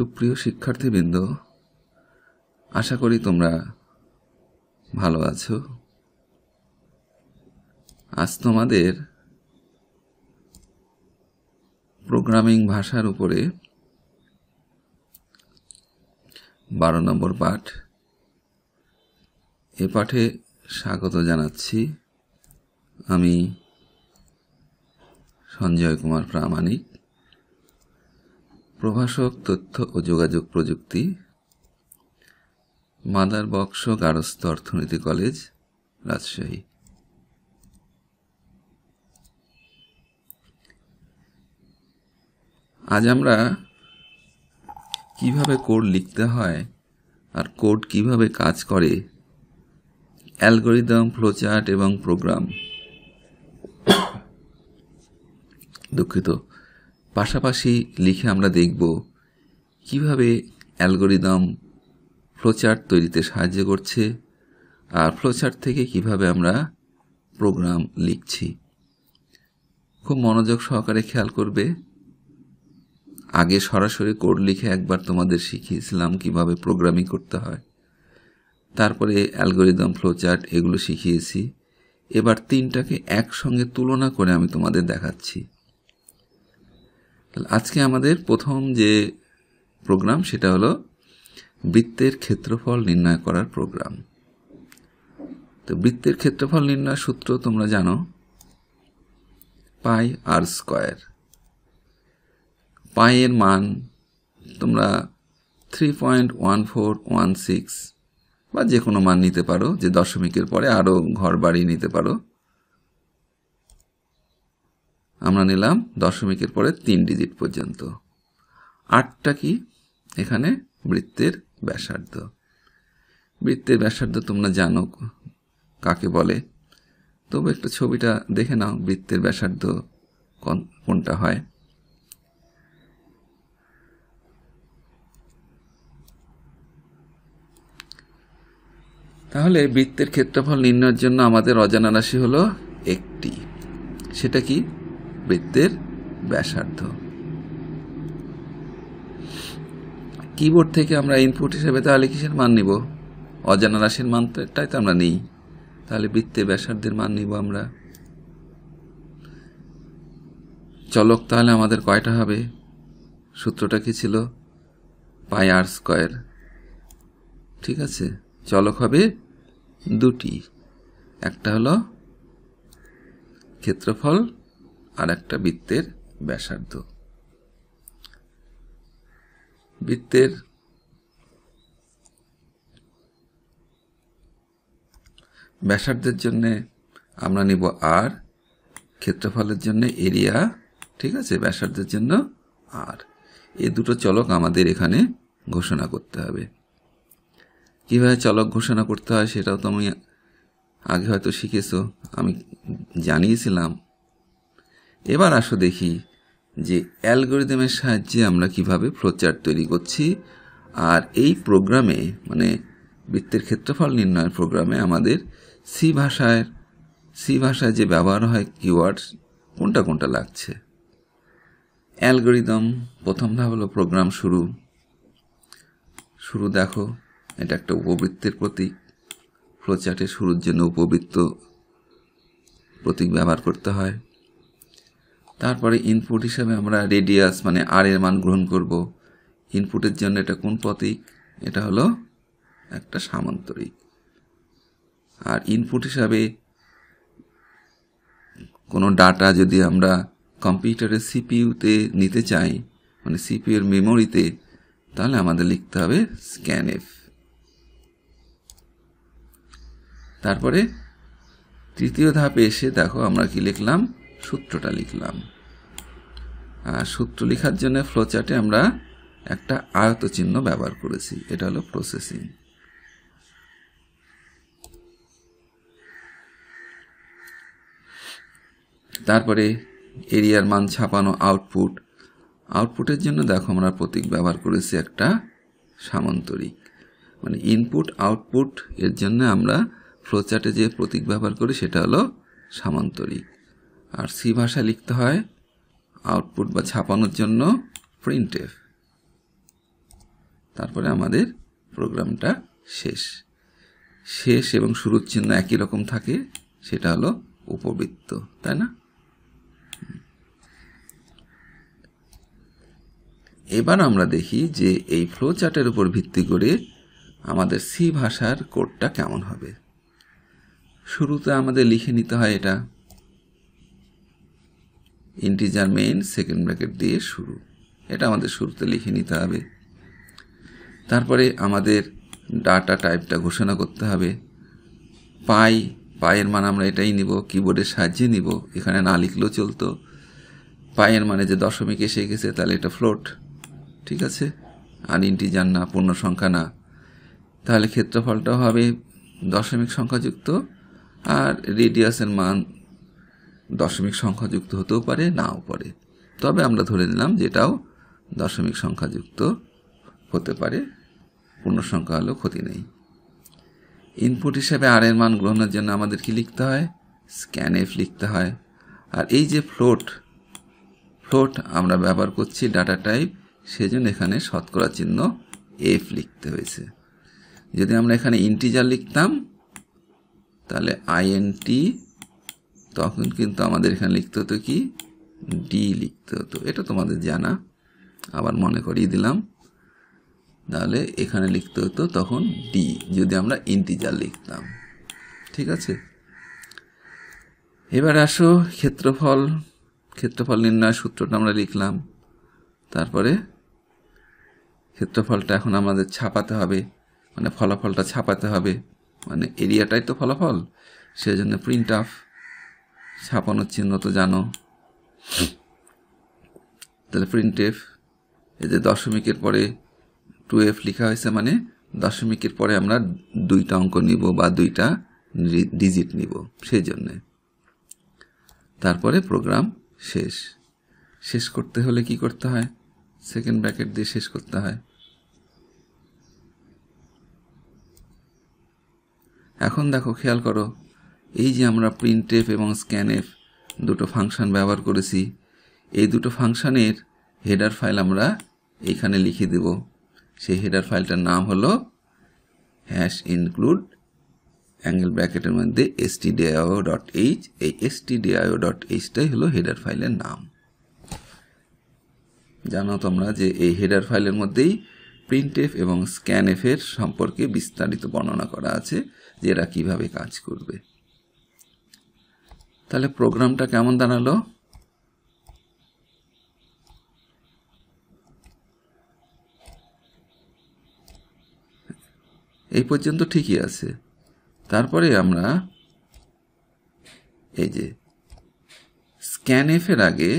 সুপ্রিয় শিক্ষার্থীবৃন্দ আশা করি তোমরা ভালো আছো আজ তোমাদের প্রোগ্রামিং ভাষার উপরে বারো নম্বর পাঠ এ পাঠে স্বাগত জানাচ্ছি আমি সঞ্জয় কুমার প্রামাণিক প্রভাষক তথ্য ও যোগাযোগ প্রযুক্তি মাদার বক্স গারস্থ অর্থনীতি কলেজ রাজশাহী আজ আমরা কিভাবে কোড লিখতে হয় আর কোড কিভাবে কাজ করে অ্যালগোরিদম ফ্লোচার্ট এবং প্রোগ্রাম দুঃখিত পাশাপাশি লিখে আমরা দেখব কিভাবে অ্যালগোরিদম ফ্লোচার্ট তৈরিতে সাহায্য করছে আর ফ্লোচার্ট থেকে কিভাবে আমরা প্রোগ্রাম লিখছি খুব মনোযোগ সহকারে খেয়াল করবে আগে সরাসরি কোড লিখে একবার তোমাদের শিখিয়েছিলাম কিভাবে প্রোগ্রামিং করতে হয় তারপরে অ্যালগোরিদম ফ্লোচার্ট এগুলো শিখিয়েছি এবার তিনটাকে একসঙ্গে তুলনা করে আমি তোমাদের দেখাচ্ছি তাহলে আজকে আমাদের প্রথম যে প্রোগ্রাম সেটা হলো বৃত্তের ক্ষেত্রফল নির্ণয় করার প্রোগ্রাম তো বৃত্তের ক্ষেত্রফল নির্ণয় সূত্র তোমরা জানো পাই আর স্কয়ার পায়ের মান তোমরা three point one four one six বা যে কোনো মান নিতে পারো যে দশমিকের পরে আরও ঘর বাড়ি নিতে পারো আমরা নিলাম দশমিকের পরে তিন ডিজিট পর্যন্ত আটটা কি এখানে বৃত্তের ব্যাসার্ধ বৃত্তের ব্যাসার্ধ তোমরা জানো কাকে বলে তবু একটা ছবিটা দেখে নাও বৃত্তের ব্যাসার্ধ কোনটা হয় তাহলে বৃত্তের ক্ষেত্রফল নির্ণয়ের জন্য আমাদের অজানা রাশি হলো একটি সেটা কি বৃত্তের ব্যাসার্ধ কিবোর্ড থেকে আমরা ইনপুট হিসেবে তাহলে কিসের মান নিব অজানা রাশির মানটাই তো আমরা নিই তাহলে বৃত্তে ব্যাসার্ধের মান নিব আমরা চলক তাহলে আমাদের কয়টা হবে সূত্রটা কি ছিল পাই আর স্কোয়ার ঠিক আছে চলক হবে দুটি একটা হলো ক্ষেত্রফল আর একটা বৃত্তের ব্যাসার্ধ বৃত্তের ব্যাসার্ধের জন্য আমরা নিব আর ক্ষেত্রফলের জন্য এরিয়া ঠিক আছে ব্যাসার্ধের জন্য আর এ দুটো চলক আমাদের এখানে ঘোষণা করতে হবে কীভাবে চলক ঘোষণা করতে হয় সেটাও তো আমি আগে হয়তো শিখেছো আমি জানিয়েছিলাম এবার আসো দেখি যে অ্যালগোরিদমের সাহায্যে আমরা কিভাবে ফ্লোচার্ট তৈরি করছি আর এই প্রোগ্রামে মানে বৃত্তের ক্ষেত্রফল নির্ণয়ের প্রোগ্রামে আমাদের সি ভাষায় সি ভাষায় যে ব্যবহার হয় কিওয়ার্ডস কোনটা কোনটা লাগছে অ্যালগোরিদম প্রথম ধাপ হলো প্রোগ্রাম শুরু শুরু দেখো এটা একটা উপবৃত্তের প্রতীক ফ্লোচার্টের শুরুর জন্য উপবৃত্ত প্রতীক ব্যবহার করতে হয় তারপরে ইনপুট হিসাবে আমরা রেডিয়াস মানে আর এর মান গ্রহণ করব ইনপুটের জন্য এটা কোন প্রতীক এটা হলো একটা সামান্তরিক আর ইনপুট হিসাবে কোনো ডাটা যদি আমরা কম্পিউটারের সিপিইউতে নিতে চাই মানে সিপিউর মেমোরিতে তাহলে আমাদের লিখতে হবে স্ক্যানএফ তারপরে তৃতীয় ধাপে এসে দেখো আমরা কি লিখলাম সূত্রটা লিখলাম আর সূত্র লেখার জন্য ফ্লোচার্টে আমরা একটা আয়ত চিহ্ন ব্যবহার করেছি এটা হলো প্রসেসিং তারপরে এরিয়ার মান ছাপানো আউটপুট আউটপুটের জন্য দেখো আমরা প্রতীক ব্যবহার করেছি একটা সামান্তরিক মানে ইনপুট আউটপুট এর জন্য আমরা ফ্লোচার্টে যে প্রতীক ব্যবহার করি সেটা হলো সামান্তরিক আর সি ভাষা লিখতে হয় আউটপুট বা ছাপানোর জন্য এফ তারপরে আমাদের প্রোগ্রামটা শেষ শেষ এবং শুরুর চিহ্ন একই রকম থাকে সেটা হলো উপবৃত্ত তাই না এবার আমরা দেখি যে এই ফ্লো চার্টের উপর ভিত্তি করে আমাদের সি ভাষার কোডটা কেমন হবে শুরুতে আমাদের লিখে নিতে হয় এটা ইন্টিজার মেইন সেকেন্ড ব্র্যাকেট দিয়ে শুরু এটা আমাদের শুরুতে লিখে নিতে হবে তারপরে আমাদের ডাটা টাইপটা ঘোষণা করতে হবে পাই পায়ের মান আমরা এটাই নিব কিবোর্ডের সাহায্যে নিব এখানে না লিখলেও চলতো পায়ের মানে যে দশমিক এসে গেছে তাহলে এটা ফ্লোট ঠিক আছে আর ইন্টিজার না পূর্ণ সংখ্যা না তাহলে ক্ষেত্রফলটাও হবে দশমিক সংখ্যাযুক্ত আর রেডিয়াসের মান দশমিক সংখ্যাযুক্ত হতেও পারে নাও পারে তবে আমরা ধরে নিলাম যেটাও দশমিক সংখ্যাযুক্ত হতে পারে পূর্ণসংখ্যা হলেও ক্ষতি নেই ইনপুট হিসাবে আর এর মান গ্রহণের জন্য আমাদের কি লিখতে হয় স্ক্যানএফ লিখতে হয় আর এই যে ফ্লোট ফ্লোট আমরা ব্যবহার করছি ডাটা টাইপ সেজন্য এখানে শতকরা চিহ্ন এফ লিখতে হয়েছে যদি আমরা এখানে ইন্টিজার লিখতাম তাহলে আইএনটি তখন কিন্তু আমাদের এখানে লিখতে হতো কি ডি লিখতে হতো এটা তোমাদের জানা আবার মনে করিয়ে দিলাম তাহলে এখানে লিখতে হতো তখন ডি যদি আমরা ইন্টিজার লিখতাম ঠিক আছে এবার আসো ক্ষেত্রফল ক্ষেত্রফল নির্ণয় সূত্রটা আমরা লিখলাম তারপরে ক্ষেত্রফলটা এখন আমাদের ছাপাতে হবে মানে ফলাফলটা ছাপাতে হবে মানে এরিয়াটাই তো ফলাফল সেই জন্য প্রিন্ট আফ ছাপানোর চিহ্ন তো জানো তাহলে প্রিন্ট এফ এই যে দশমিকের পরে টু এফ লেখা হয়েছে মানে দশমিকের পরে আমরা দুইটা অঙ্ক নিব বা দুইটা ডিজিট নিব সেই জন্যে তারপরে প্রোগ্রাম শেষ শেষ করতে হলে কি করতে হয় সেকেন্ড ব্র্যাকেট দিয়ে শেষ করতে হয় এখন দেখো খেয়াল করো এই যে আমরা প্রিন্টএফ এবং স্ক্যানএফ দুটো ফাংশান ব্যবহার করেছি এই দুটো ফাংশানের হেডার ফাইল আমরা এখানে লিখে দেব সেই হেডার ফাইলটার নাম হলো হ্যাশ ইনক্লুড অ্যাঙ্গেল ব্র্যাকেটের মধ্যে এসটিডিআইও ডট এইচ এই এসটিডিআইও ডট এইচটাই হলো হেডার ফাইলের নাম জানো তোমরা যে এই হেডার ফাইলের মধ্যেই প্রিন্টএফ এবং স্ক্যানএফের সম্পর্কে বিস্তারিত বর্ণনা করা আছে যে এরা কীভাবে কাজ করবে তাহলে প্রোগ্রামটা কেমন দাঁড়ালো এই পর্যন্ত ঠিকই আছে তারপরে আমরা এই যে স্ক্যান এফের আগে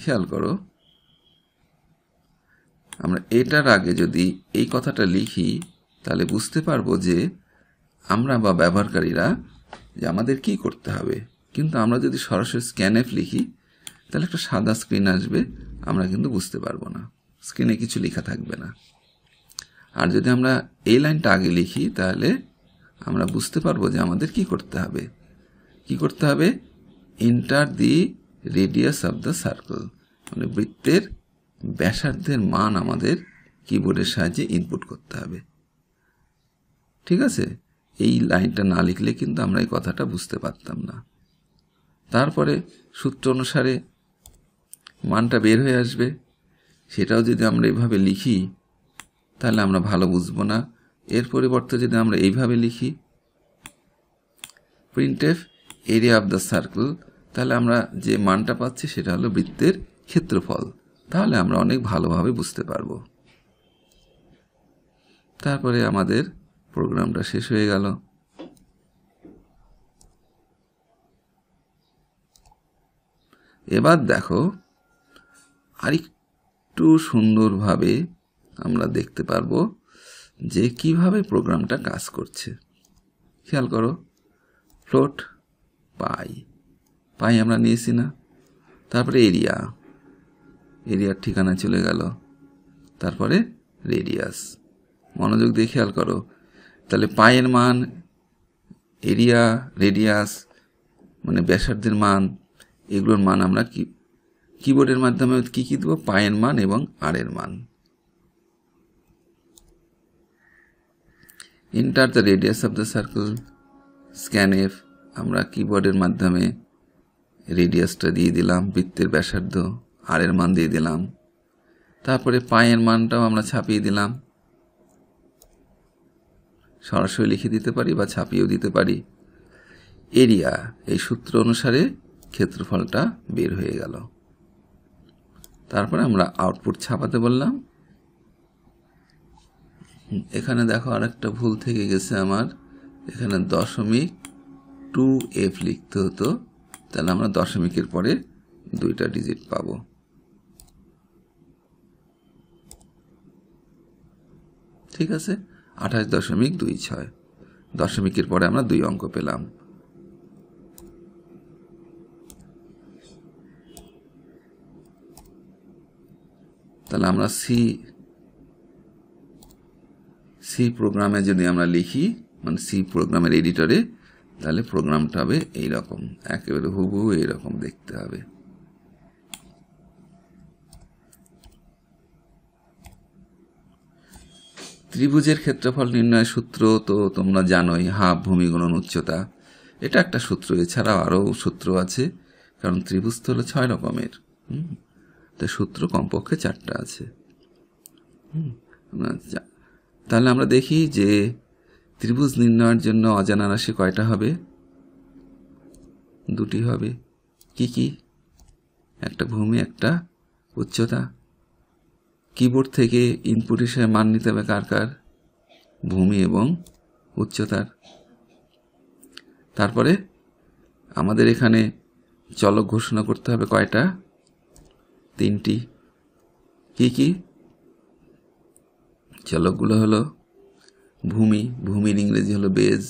খেয়াল করো আমরা এটার আগে যদি এই কথাটা লিখি তাহলে বুঝতে পারবো যে আমরা বা ব্যবহারকারীরা যে আমাদের কি করতে হবে কিন্তু আমরা যদি সরাসরি স্ক্যান অ্যাপ লিখি তাহলে একটা সাদা স্ক্রিন আসবে আমরা কিন্তু বুঝতে পারবো না স্ক্রিনে কিছু লেখা থাকবে না আর যদি আমরা এই লাইনটা আগে লিখি তাহলে আমরা বুঝতে পারবো যে আমাদের কি করতে হবে কি করতে হবে enter the radius of the circle মানে বৃত্তের ব্যাসার্ধের মান আমাদের কিবোর্ডের সাহায্যে ইনপুট করতে হবে ঠিক আছে এই লাইনটা না লিখলে কিন্তু আমরা এই কথাটা বুঝতে পারতাম না তারপরে সূত্র অনুসারে মানটা বের হয়ে আসবে সেটাও যদি আমরা এভাবে লিখি তাহলে আমরা ভালো বুঝবো না এর পরিবর্তে যদি আমরা এইভাবে লিখি printf area of the circle তাহলে আমরা যে মানটা পাচ্ছি সেটা হলো বৃত্তের ক্ষেত্রফল তাহলে আমরা অনেক ভালোভাবে বুঝতে পারবো তারপরে আমাদের প্রোগ্রামটা শেষ হয়ে গেল এবার দেখো আরেকটু সুন্দরভাবে আমরা দেখতে পারবো যে কিভাবে প্রোগ্রামটা কাজ করছে খেয়াল করো ফ্লোট পাই পাই আমরা নিয়েছি না তারপরে এরিয়া এরিয়ার ঠিকানা চলে গেল তারপরে রেডিয়াস মনোযোগ দিয়ে খেয়াল করো তাহলে পায়ের মান এরিয়া রেডিয়াস মানে ব্যাসার্ধের মান এগুলোর মান আমরা কি কিবোর্ডের মাধ্যমে কী কী দেবো পায়ের মান এবং আরের মান enter the radius of the circle scanf আমরা কিবোর্ডের মাধ্যমে রেডিয়াসটা দিয়ে দিলাম বৃত্তের ব্যাসার্ধ আরের মান দিয়ে দিলাম তারপরে পায়ের মানটাও আমরা ছাপিয়ে দিলাম সরাসরি লিখে দিতে পারি বা ছাপিয়েও দিতে পারি এরিয়া এই সূত্র অনুসারে ক্ষেত্রফলটা বের হয়ে গেল তারপরে আমরা আউটপুট ছাপাতে বললাম এখানে দেখো আরেকটা ভুল থেকে গেছে আমার এখানে দশমিক টু এফ লিখতে হতো তাহলে আমরা দশমিকের পরে দুইটা ডিজিট পাব ঠিক আছে আঠাশ দশমিক দুই ছয় দশমিকের পরে আমরা দুই অঙ্ক পেলাম তাহলে আমরা সি সি প্রোগ্রামে যদি আমরা লিখি মানে সি প্রোগ্রামের এডিটরে তাহলে প্রোগ্রামটা হবে এইরকম একেবারে হুবহু এইরকম দেখতে হবে ত্রিভুজের ক্ষেত্রফল নির্ণয় সূত্র তো তোমরা জানোই হাফ ভূমিগুণন উচ্চতা এটা একটা সূত্র এছাড়াও আরও সূত্র আছে কারণ ত্রিভুজ তো হলো ছয় রকমের হুম তাই সূত্র কমপক্ষে চারটা আছে তাহলে আমরা দেখি যে ত্রিভুজ নির্ণয়ের জন্য অজানা রাশি কয়টা হবে দুটি হবে কি কি একটা ভূমি একটা উচ্চতা কিবোর্ড থেকে ইনপুট হিসেবে মান নিতে হবে কার কার ভূমি এবং উচ্চতার তারপরে আমাদের এখানে চলক ঘোষণা করতে হবে কয়টা তিনটি কি কি চলকগুলো হলো ভূমি ভূমির ইংরেজি হলো বেজ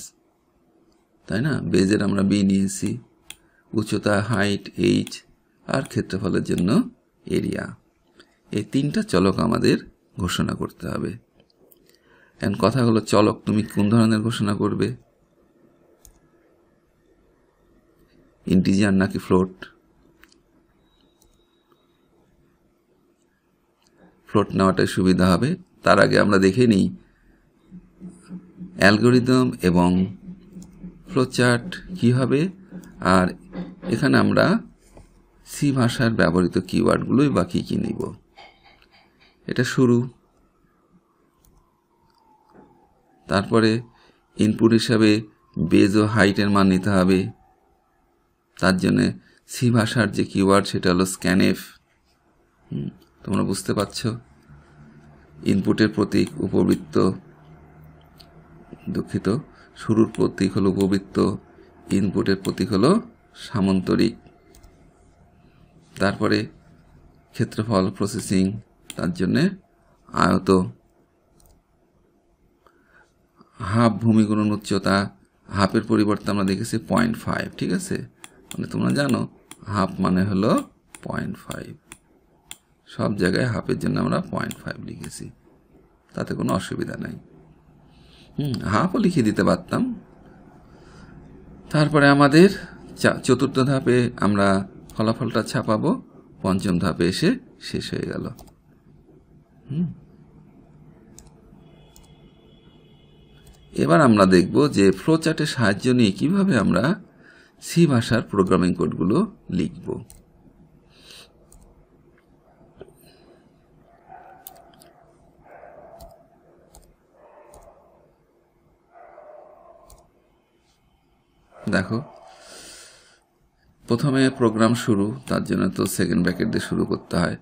তাই না বেজের আমরা বি নিয়েছি উচ্চতা হাইট এইচ আর ক্ষেত্রফলের জন্য এরিয়া এই তিনটা চলক আমাদের ঘোষণা করতে হবে এখন কথা হলো চলক তুমি কোন ধরনের ঘোষণা করবে ইন্টিজিয়ার নাকি ফ্লোট ফ্লোট নেওয়াটাই সুবিধা হবে তার আগে আমরা দেখে নিই অ্যালগোরিদম এবং ফ্লোচার্ট কী হবে আর এখানে আমরা সি ভাষার ব্যবহৃত কিওয়ার্ডগুলোই বা কী কী নিব এটা শুরু তারপরে ইনপুট হিসাবে বেজ ও হাইটের মান নিতে হবে তার জন্যে সি ভাষার যে কিওয়ার্ড সেটা হলো স্ক্যানেফ তোমরা বুঝতে পারছ ইনপুটের প্রতীক উপবৃত্ত দুঃখিত শুরুর প্রতীক হলো উপবৃত্ত ইনপুটের প্রতীক হলো সামন্তরিক তারপরে ক্ষেত্রফল প্রসেসিং তার জন্যে আয়ত হাফ ভূমিগুণন উচ্চতা হাফের পরিবর্তে আমরা দেখেছি পয়েন্ট ফাইভ ঠিক আছে মানে তোমরা জানো হাফ মানে হলো পয়েন্ট ফাইভ সব জায়গায় হাফের জন্য আমরা পয়েন্ট ফাইভ লিখেছি তাতে কোনো অসুবিধা নাই হুম হাফও লিখে দিতে পারতাম তারপরে আমাদের চতুর্থ ধাপে আমরা ফলাফলটা ছাপাবো পঞ্চম ধাপে এসে শেষ হয়ে গেল হুম এবার আমরা দেখব যে ফ্লো ফ্লোচার্টের সাহায্য নিয়ে কীভাবে আমরা সি ভাষার প্রোগ্রামিং কোডগুলো লিখবো দেখো প্রথমে প্রোগ্রাম শুরু তার জন্য তো সেকেন্ড ব্যাকেট দিয়ে শুরু করতে হয়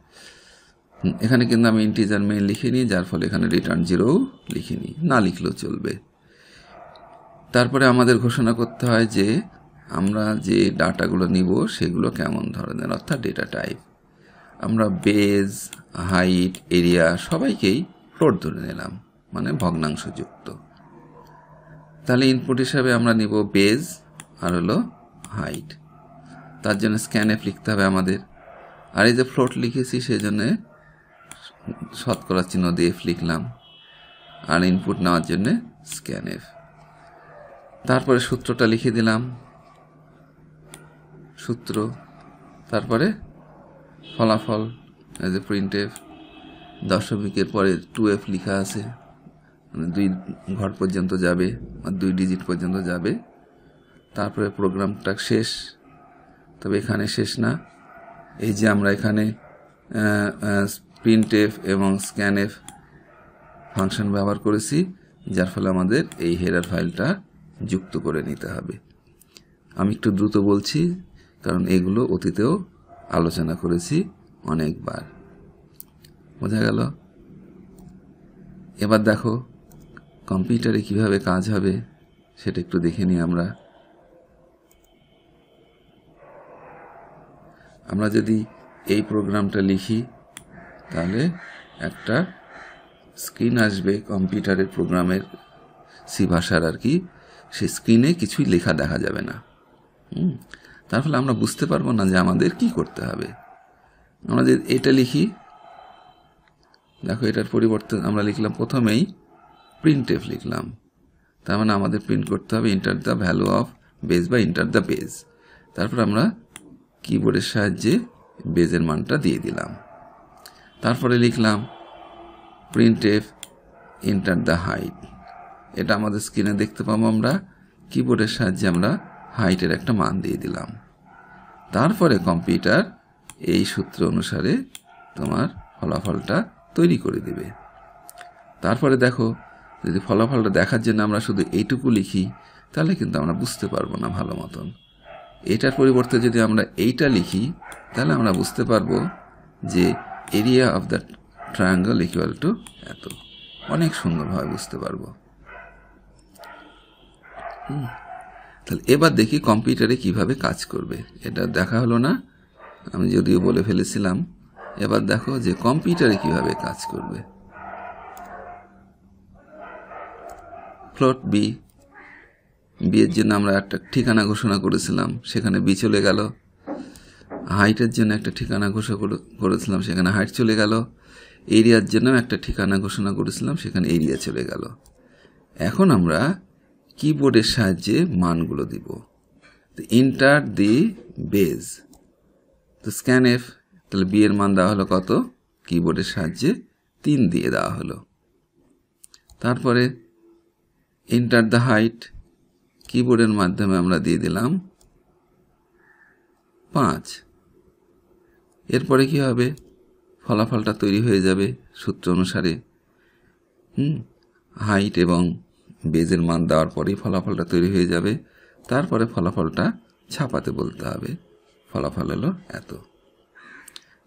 এখানে কিন্তু আমি ইন্টিজার মেইন লিখিনি যার ফলে এখানে রিটার্ন জিরোও লিখিনি না লিখলেও চলবে তারপরে আমাদের ঘোষণা করতে হয় যে আমরা যে ডাটাগুলো নিব সেগুলো কেমন ধরনের অর্থাৎ ডেটা টাইপ আমরা বেজ হাইট এরিয়া সবাইকেই ফ্লোট ধরে নিলাম মানে ভগ্নাংশযুক্ত তাহলে ইনপুট হিসাবে আমরা নিব বেজ আর হলো হাইট তার জন্য স্ক্যানে লিখতে হবে আমাদের আর এই যে ফ্লোট লিখেছি সেজন্য শতকরা চিহ্ন দিয়ে এফ লিখলাম আর ইনপুট নেওয়ার জন্যে স্ক্যান এফ তারপরে সূত্রটা লিখে দিলাম সূত্র তারপরে ফলাফল এজ এ প্রিন্ট এফ দশমিকের পরে টু এফ লিখা আছে মানে দুই ঘর পর্যন্ত যাবে আর দুই ডিজিট পর্যন্ত যাবে তারপরে প্রোগ্রামটা শেষ তবে এখানে শেষ না এই যে আমরা এখানে প্রিন্ট এফ এবং স্ক্যান এফ ফাংশন ব্যবহার করেছি যার ফলে আমাদের এই হেরার ফাইলটা যুক্ত করে নিতে হবে আমি একটু দ্রুত বলছি কারণ এগুলো অতীতেও আলোচনা করেছি অনেকবার বোঝা গেল এবার দেখো কম্পিউটারে কিভাবে কাজ হবে সেটা একটু দেখে নিই আমরা আমরা যদি এই প্রোগ্রামটা লিখি তাহলে একটা স্ক্রিন আসবে কম্পিউটারের প্রোগ্রামের সি ভাষার আর কি সে স্ক্রিনে কিছুই লেখা দেখা যাবে না তার ফলে আমরা বুঝতে পারবো না যে আমাদের কি করতে হবে আমরা যদি এটা লিখি দেখো এটার পরিবর্তে আমরা লিখলাম প্রথমেই প্রিন্ট এফ লিখলাম তার মানে আমাদের প্রিন্ট করতে হবে enter the value of base বা ইন্টার দ্য বেজ তারপর আমরা কিবোর্ডের সাহায্যে বেজের মানটা দিয়ে দিলাম তারপরে লিখলাম printf enter the height এটা আমাদের স্ক্রিনে দেখতে পাবো আমরা কিবোর্ডের সাহায্যে আমরা হাইটের একটা মান দিয়ে দিলাম তারপরে কম্পিউটার এই সূত্র অনুসারে তোমার ফলাফলটা তৈরি করে দেবে তারপরে দেখো যদি ফলাফলটা দেখার জন্য আমরা শুধু এইটুকু লিখি তাহলে কিন্তু আমরা বুঝতে পারবো না ভালো মতন এটার পরিবর্তে যদি আমরা এইটা লিখি তাহলে আমরা বুঝতে পারবো যে area of the triangle equal to এত অনেক সুন্দরভাবে বুঝতে পারবো তাহলে এবার দেখি কম্পিউটারে কিভাবে কাজ করবে এটা দেখা হলো না আমি যদিও বলে ফেলেছিলাম এবার দেখো যে কম্পিউটারে কিভাবে কাজ করবে ফ্লোট বি বিয়ের জন্য আমরা একটা ঠিকানা ঘোষণা করেছিলাম সেখানে বি চলে গেল হাইটের জন্য একটা ঠিকানা ঘোষণা করেছিলাম সেখানে হাইট চলে গেল এরিয়ার জন্য একটা ঠিকানা ঘোষণা করেছিলাম সেখানে এরিয়া চলে গেল এখন আমরা কিবোর্ডের সাহায্যে মানগুলো দিব তো ইন্টার দি বেজ তো স্ক্যান এফ তাহলে বিয়ের মান দেওয়া হলো কত কিবোর্ডের সাহায্যে তিন দিয়ে দেওয়া হলো তারপরে ইন্টার দ্য হাইট কিবোর্ডের মাধ্যমে আমরা দিয়ে দিলাম পাঁচ এরপরে কি হবে ফলাফলটা তৈরি হয়ে যাবে সূত্র অনুসারে হুম হাইট এবং বেজের মান দেওয়ার পরেই ফলাফলটা তৈরি হয়ে যাবে তারপরে ফলাফলটা ছাপাতে বলতে হবে ফলাফল হলো এত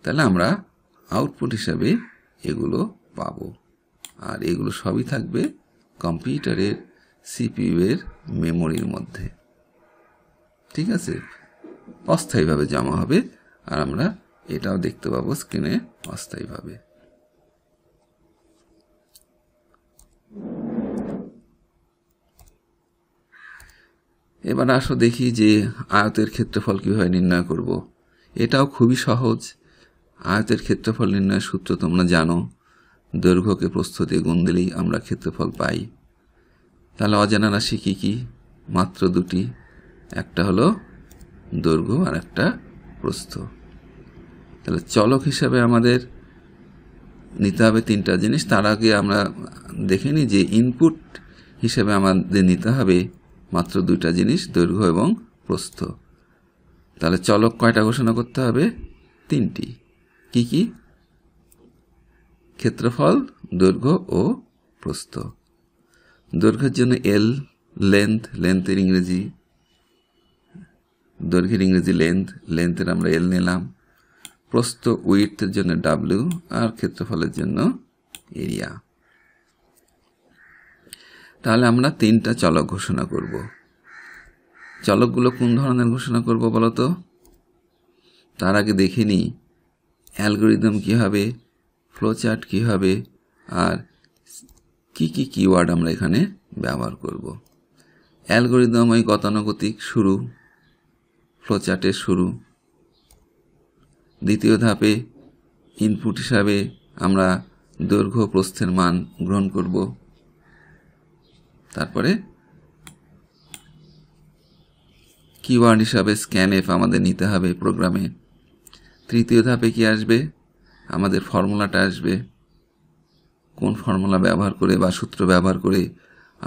তাহলে আমরা আউটপুট হিসাবে এগুলো পাব আর এগুলো সবই থাকবে কম্পিউটারের সিপিইউ এর মেমোরির মধ্যে ঠিক আছে অস্থায়ীভাবে জমা হবে আর আমরা এটাও দেখতে পাবো স্ক্রিনে অস্থায়ীভাবে এবার আসো দেখি যে আয়তের ক্ষেত্রফল কীভাবে নির্ণয় করব। এটাও খুবই সহজ আয়তের ক্ষেত্রফল নির্ণয়ের সূত্র তোমরা জানো দৈর্ঘ্যকে প্রস্তুতি গুণ দিলেই আমরা ক্ষেত্রফল পাই তাহলে অজানা রাশি কী কী মাত্র দুটি একটা হলো দৈর্ঘ্য আর একটা প্রস্থ তাহলে চলক হিসাবে আমাদের নিতে হবে তিনটা জিনিস তার আগে আমরা দেখে নিই যে ইনপুট হিসেবে আমাদের নিতে হবে মাত্র দুইটা জিনিস দৈর্ঘ্য এবং প্রস্থ তাহলে চলক কয়টা ঘোষণা করতে হবে তিনটি কি কি ক্ষেত্রফল দৈর্ঘ্য ও প্রস্থ দৈর্ঘ্যের জন্য এল লেন্থ লেন্থের ইংরেজি দৈর্ঘ্যের ইংরেজি লেন্থ লেন্থের আমরা এল নিলাম প্রস্থ উইথের জন্য ডাব্লিউ আর ক্ষেত্রফলের জন্য এরিয়া তাহলে আমরা তিনটা চলক ঘোষণা করব চলকগুলো কোন ধরনের ঘোষণা করব বলতো তার আগে দেখে নিই অ্যালগোরিদম কী হবে ফ্লোচার্ট কী হবে আর কি কি কিওয়ার্ড আমরা এখানে ব্যবহার করব অ্যালগোরিদম ওই গতানুগতিক শুরু ফ্লোচার্টের শুরু দ্বিতীয় ধাপে ইনপুট হিসাবে আমরা দৈর্ঘ্য প্রস্থের মান গ্রহণ করব তারপরে কিওয়ার্ড হিসাবে স্ক্যান এফ আমাদের নিতে হবে প্রোগ্রামে তৃতীয় ধাপে কি আসবে আমাদের ফর্মুলাটা আসবে কোন ফর্মুলা ব্যবহার করে বা সূত্র ব্যবহার করে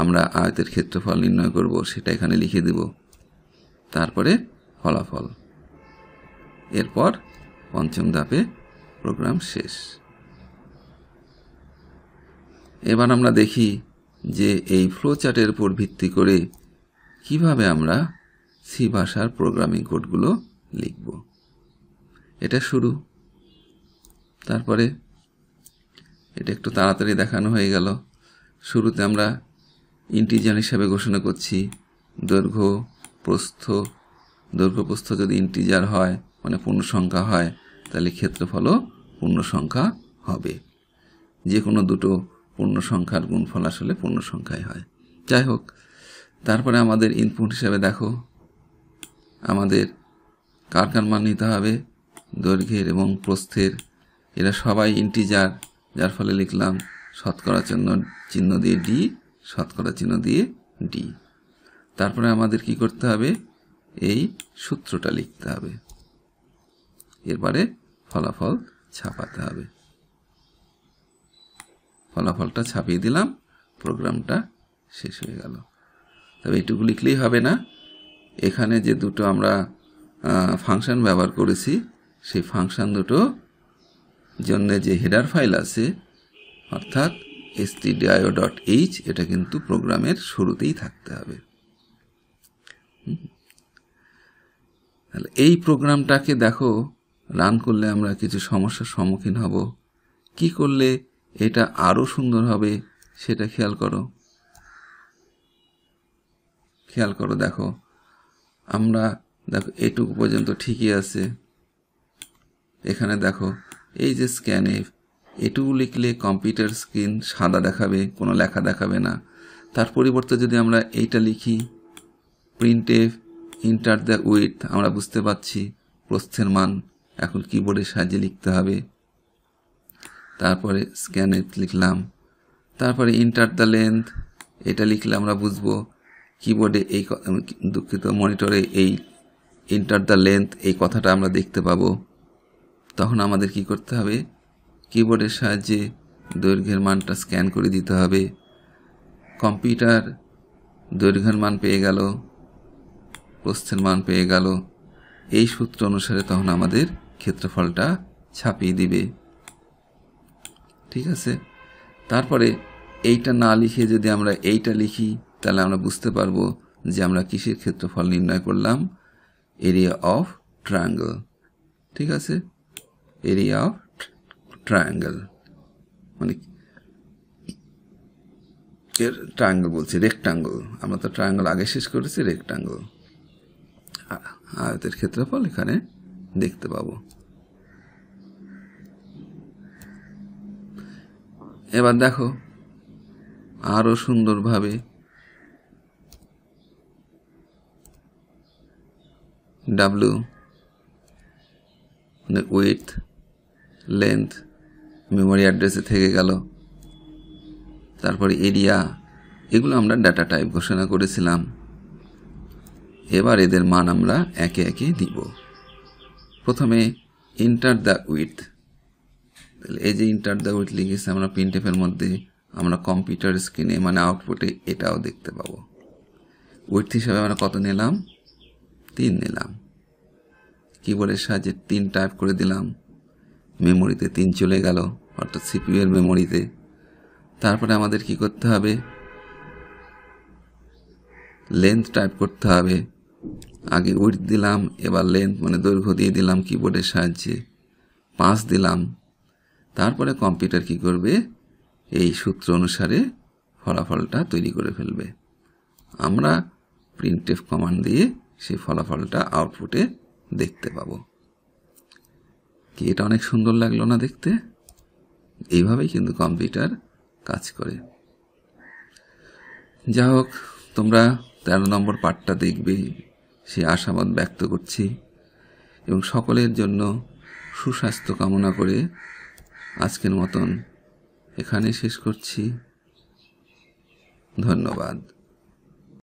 আমরা আয়তের ক্ষেত্রফল নির্ণয় করব সেটা এখানে লিখে দেব তারপরে ফলাফল এরপর পঞ্চম ধাপে প্রোগ্রাম শেষ এবার আমরা দেখি যে এই ফ্লো চার্টের উপর ভিত্তি করে কিভাবে আমরা সি ভাষার প্রোগ্রামিং কোডগুলো লিখব এটা শুরু তারপরে এটা একটু তাড়াতাড়ি দেখানো হয়ে গেল শুরুতে আমরা ইন্টিজার হিসাবে ঘোষণা করছি দৈর্ঘ্য প্রস্থ দৈর্ঘ্য প্রস্থ যদি ইন্টিজার হয় মানে পূর্ণ সংখ্যা হয় তাহলে ক্ষেত্রফলও পূর্ণ সংখ্যা হবে যে কোনো দুটো পূর্ণ সংখ্যার গুণফল আসলে পূর্ণ সংখ্যায় হয় যাই হোক তারপরে আমাদের ইনপুট হিসাবে দেখো আমাদের কার কার মান নিতে হবে দৈর্ঘ্যের এবং প্রস্থের এরা সবাই ইন্টিজার যার ফলে লিখলাম শতকরা চিহ্ন চিহ্ন দিয়ে ডি শতকরা চিহ্ন দিয়ে ডি তারপরে আমাদের কি করতে হবে এই সূত্রটা লিখতে হবে এরপরে ফলাফল ছাপাতে হবে ফলাফলটা ছাপিয়ে দিলাম প্রোগ্রামটা শেষ হয়ে গেল তবে এটুকু লিখলেই হবে না এখানে যে দুটো আমরা ফাংশন ব্যবহার করেছি সেই ফাংশন দুটো জন্য যে হেডার ফাইল আছে অর্থাৎ এসটিডিআইও ডট এইচ এটা কিন্তু প্রোগ্রামের শুরুতেই থাকতে হবে তাহলে এই প্রোগ্রামটাকে দেখো রান করলে আমরা কিছু সমস্যার সম্মুখীন হব কি করলে এটা আরও সুন্দর হবে সেটা খেয়াল করো খেয়াল করো দেখো আমরা দেখো এটুকু পর্যন্ত ঠিকই আছে এখানে দেখো এই যে স্ক্যানে এটুকু লিখলে কম্পিউটার স্ক্রিন সাদা দেখাবে কোনো লেখা দেখাবে না তার পরিবর্তে যদি আমরা এইটা লিখি প্রিন্ট ইন্টার দ্য উইথ আমরা বুঝতে পারছি প্রস্থের মান এখন কিবোর্ডের সাহায্যে লিখতে হবে তারপরে স্ক্যানে লিখলাম তারপরে ইন্টার দ্য লেন্থ এটা লিখলে আমরা বুঝবো কিবোর্ডে এই দুঃখিত মনিটরে এই ইন্টার দ্য লেন্থ এই কথাটা আমরা দেখতে পাবো তখন আমাদের কি করতে হবে কিবোর্ডের সাহায্যে দৈর্ঘ্যের মানটা স্ক্যান করে দিতে হবে কম্পিউটার দৈর্ঘ্যের মান পেয়ে গেল প্রস্থের মান পেয়ে গেল এই সূত্র অনুসারে তখন আমাদের ক্ষেত্রফলটা ছাপিয়ে দিবে ঠিক আছে তারপরে এইটা না লিখে যদি আমরা এইটা লিখি তাহলে আমরা বুঝতে পারবো যে আমরা কিসের ক্ষেত্রফল নির্ণয় করলাম এরিয়া অফ ট্রায়াঙ্গল ঠিক আছে এরিয়া অফ ট্রায়াঙ্গেল মানে এর ট্রায়াঙ্গেল বলছি রেক্টাঙ্গল আমরা তো ট্রায়াঙ্গল আগে শেষ করেছি রেক্টাঙ্গল আয়তের ক্ষেত্রফল এখানে দেখতে পাবো এবার দেখো আরও সুন্দরভাবে ডাব্লু মানে ওয়েথ লেন্থ মেমোরি অ্যাড্রেসে থেকে গেল তারপরে এরিয়া এগুলো আমরা ডাটা টাইপ ঘোষণা করেছিলাম এবার এদের মান আমরা একে একে দিব প্রথমে ইন্টার দ্য উইথ তাহলে এই যে ইন্টার দ্য উইথ লিখেছে আমরা প্রিন্টেফের মধ্যে আমরা কম্পিউটার স্ক্রিনে মানে আউটপুটে এটাও দেখতে পাবো উইথ হিসাবে আমরা কত নিলাম তিন নিলাম কিবোর্ডের সাহায্যে তিন টাইপ করে দিলাম মেমোরিতে তিন চলে গেল অর্থাৎ সিপিউ এর মেমোরিতে তারপরে আমাদের কি করতে হবে লেন্থ টাইপ করতে হবে আগে উইড দিলাম এবার লেন্থ মানে দৈর্ঘ্য দিয়ে দিলাম কিবোর্ডের সাহায্যে পাঁচ দিলাম তারপরে কম্পিউটার কি করবে এই সূত্র অনুসারে ফলাফলটা তৈরি করে ফেলবে আমরা প্রিন্টেফ কমান্ড দিয়ে সেই ফলাফলটা আউটপুটে দেখতে পাবো কি এটা অনেক সুন্দর লাগলো না দেখতে এইভাবেই কিন্তু কম্পিউটার কাজ করে যা হোক তোমরা তেরো নম্বর পাঠটা দেখবে সে আশাবাদ ব্যক্ত করছি এবং সকলের জন্য সুস্বাস্থ্য কামনা করে আজকের মতন এখানে শেষ করছি ধন্যবাদ